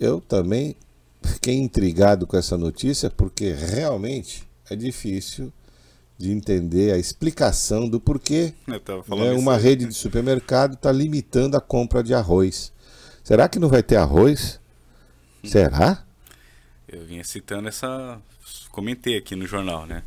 eu também fiquei intrigado com essa notícia porque realmente é difícil de entender a explicação do porquê né, uma rede de supermercado está limitando a compra de arroz. Será que não vai ter arroz? Hum. Será? Eu vinha citando essa. Comentei aqui no jornal, né?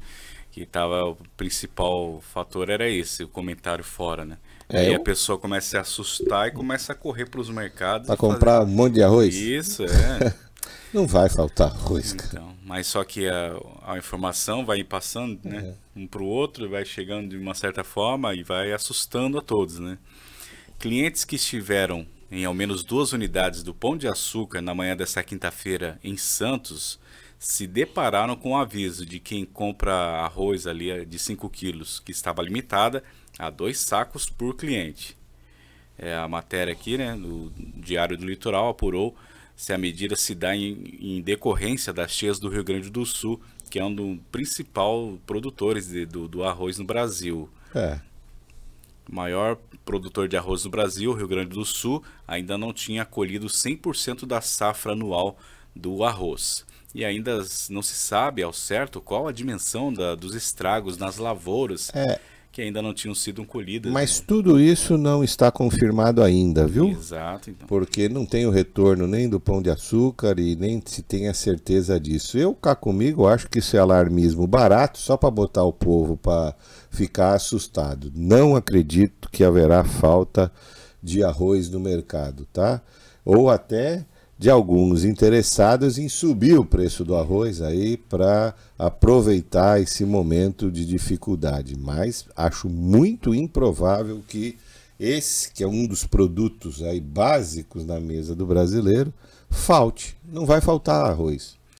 que tava o principal fator era esse, o comentário fora, né? É, e eu... a pessoa começa a se assustar e começa a correr para os mercados. Para comprar fazer... um monte de arroz? Isso, é. Não vai faltar arroz, cara. Então, mas só que a, a informação vai passando, né? É. Um para o outro, vai chegando de uma certa forma e vai assustando a todos, né? Clientes que estiveram em ao menos duas unidades do Pão de Açúcar na manhã dessa quinta-feira em Santos se depararam com o aviso de quem compra arroz ali eh, de 5 quilos, que estava limitada a dois sacos por cliente. É a matéria aqui, né, no Diário do Litoral, apurou se a medida se dá em, em decorrência das cheias do Rio Grande do Sul, que é um dos principais produtores de, do, do arroz no Brasil. É maior produtor de arroz do Brasil, Rio Grande do Sul, ainda não tinha colhido 100% da safra anual do arroz e ainda não se sabe ao certo qual a dimensão da, dos estragos nas lavouras. É, que ainda não tinham sido colhidas. Mas né? tudo isso não está confirmado ainda, viu? Exato. Então. Porque não tem o retorno nem do pão de açúcar e nem se tem a certeza disso. Eu cá comigo acho que isso é alarmismo barato só para botar o povo para ficar assustado. Não acredito que haverá falta de arroz no mercado, tá? Ou até de alguns interessados em subir o preço do arroz aí para aproveitar esse momento de dificuldade. Mas acho muito improvável que esse, que é um dos produtos aí básicos na mesa do brasileiro, falte. Não vai faltar arroz.